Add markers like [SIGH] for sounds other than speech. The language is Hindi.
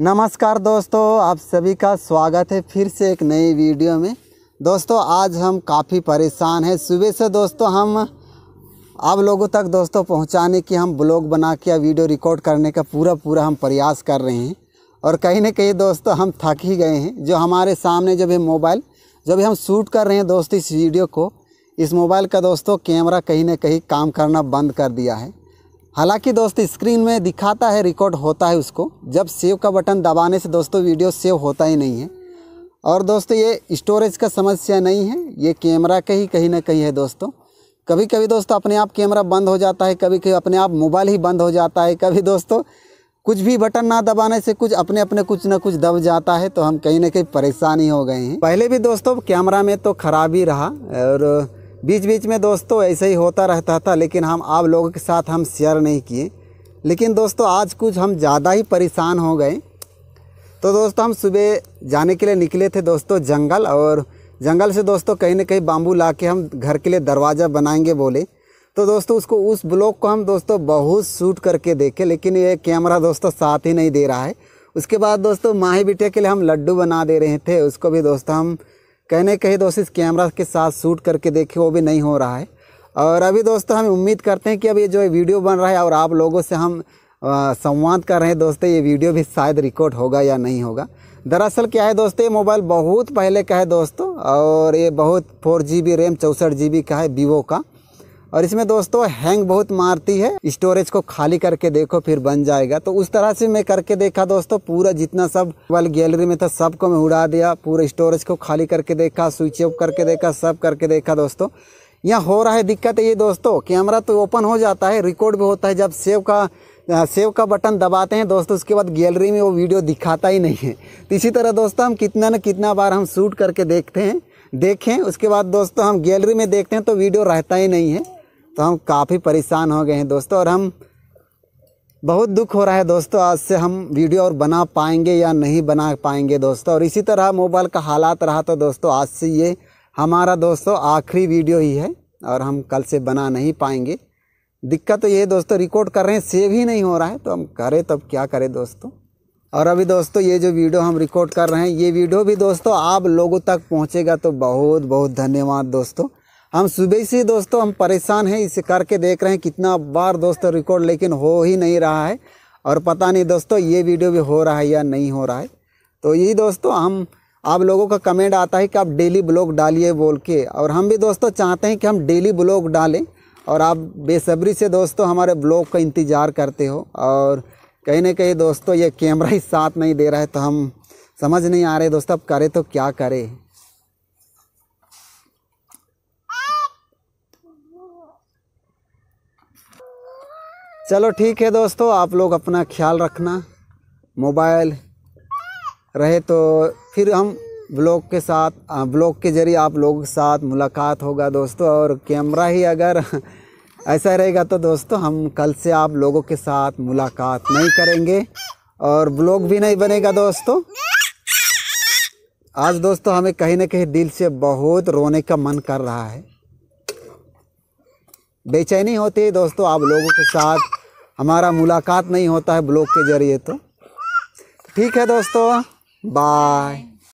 नमस्कार दोस्तों आप सभी का स्वागत है फिर से एक नई वीडियो में दोस्तों आज हम काफ़ी परेशान हैं सुबह से दोस्तों हम आप लोगों तक दोस्तों पहुंचाने की हम ब्लॉग बना के या वीडियो रिकॉर्ड करने का पूरा पूरा हम प्रयास कर रहे हैं और कहीं ना कहीं दोस्तों हम थक ही गए हैं जो हमारे सामने जब भी मोबाइल जब हम शूट कर रहे हैं दोस्तों इस वीडियो को इस मोबाइल का दोस्तों कैमरा कहीं ना कहीं काम करना बंद कर दिया है हालांकि दोस्त स्क्रीन में दिखाता है रिकॉर्ड होता है उसको जब सेव का बटन दबाने से दोस्तों वीडियो सेव होता ही नहीं है और दोस्तों ये स्टोरेज का समस्या नहीं है ये कैमरा का ही कहीं ना कहीं है दोस्तों कभी कभी दोस्तों अपने आप कैमरा बंद हो जाता है कभी कभी अपने आप मोबाइल ही बंद हो जाता है कभी दोस्तों कुछ भी बटन ना दबाने से कुछ अपने अपने कुछ ना कुछ दब जाता है तो हम कहीं ना कहीं परेशानी हो गए हैं पहले भी दोस्तों कैमरा में तो ख़राब ही रहा और बीच बीच में दोस्तों ऐसे ही होता रहता था लेकिन हम आप लोगों के साथ हम शेयर नहीं किए लेकिन दोस्तों आज कुछ हम ज़्यादा ही परेशान हो गए तो दोस्तों हम सुबह जाने के लिए निकले थे दोस्तों जंगल और जंगल से दोस्तों कहीं ना कहीं बाम्बू ला के हम घर के लिए दरवाज़ा बनाएंगे बोले तो दोस्तों उसको उस ब्लॉग को हम दोस्तों बहुत शूट करके देखे लेकिन ये कैमरा दोस्तों साथ ही नहीं दे रहा है उसके बाद दोस्तों माही बिटिया के लिए हम लड्डू बना दे रहे थे उसको भी दोस्तों हम कहने कहीं दोस्त इस कैमरा के साथ शूट करके देखे वो भी नहीं हो रहा है और अभी दोस्तों हम उम्मीद करते हैं कि अब ये जो वीडियो बन रहा है और आप लोगों से हम संवाद कर रहे हैं दोस्तों ये वीडियो भी शायद रिकॉर्ड होगा या नहीं होगा दरअसल क्या है दोस्तों ये मोबाइल बहुत पहले का है दोस्तों और ये बहुत फोर जी बी रैम चौंसठ जी बी का है वीवो का और इसमें दोस्तों हैंग बहुत मारती है स्टोरेज को खाली करके देखो फिर बन जाएगा तो उस तरह से मैं करके देखा दोस्तों पूरा जितना सब वाले गैलरी में था सबको मैं उड़ा दिया पूरा स्टोरेज को खाली करके देखा स्विच ऑफ करके देखा सब करके देखा दोस्तों यहाँ हो रहा है दिक्कत ये दोस्तों कैमरा तो ओपन हो जाता है रिकॉर्ड भी होता है जब सेव का हाँ, सेव का बटन दबाते हैं दोस्तों उसके बाद गैलरी में वो वीडियो दिखाता ही नहीं है तो इसी तरह दोस्तों हम कितना न कितना बार हम शूट करके देखते हैं देखें उसके बाद दोस्तों हम गैलरी में देखते हैं तो वीडियो रहता ही नहीं है तो हम काफ़ी परेशान हो गए हैं दोस्तों और हम बहुत दुख हो रहा है दोस्तों आज से हम वीडियो और बना पाएंगे या नहीं बना पाएंगे दोस्तों और इसी तरह मोबाइल का हालात रहा तो दोस्तों आज से ये हमारा दोस्तों आखिरी वीडियो ही है और हम कल से बना नहीं पाएंगे दिक्कत तो ये दोस्तों रिकॉर्ड कर रहे हैं सेव ही नहीं हो रहा है तो हम करें तब क्या करें दोस्तों और अभी दोस्तों ये जो वीडियो हम रिकॉर्ड कर रहे हैं ये वीडियो भी दोस्तों आप लोगों तक पहुँचेगा तो बहुत बहुत धन्यवाद दोस्तों हम सुबह से दोस्तों हम परेशान हैं इसे करके देख रहे हैं कितना बार दोस्तों रिकॉर्ड लेकिन हो ही नहीं रहा है और पता नहीं दोस्तों ये वीडियो भी हो रहा है या नहीं हो रहा है तो यही दोस्तों हम आप लोगों का कमेंट आता है कि आप डेली ब्लॉग डालिए बोल के और हम भी दोस्तों चाहते हैं कि हम डेली ब्लॉग डालें और आप बेसब्री से दोस्तों हमारे ब्लॉग का इंतज़ार करते हो और कहीं ना कहीं दोस्तों ये कैमरा ही साथ नहीं दे रहा है तो हम समझ नहीं आ रहे दोस्तों अब करें तो क्या करें चलो ठीक है दोस्तों आप लोग अपना ख्याल रखना मोबाइल रहे तो फिर हम ब्लॉग के साथ ब्लॉग के ज़रिए आप लोगों के साथ मुलाकात होगा दोस्तों और कैमरा ही अगर [LAUGHS] ऐसा रहेगा तो दोस्तों हम कल से आप लोगों के साथ मुलाकात नहीं करेंगे और ब्लॉग भी नहीं बनेगा दोस्तों आज दोस्तों हमें कहीं ना कहीं दिल से बहुत रोने का मन कर रहा है बेचैनी होती है दोस्तों आप लोगों के साथ हमारा मुलाकात नहीं होता है ब्लॉग के ज़रिए तो ठीक है दोस्तों बाय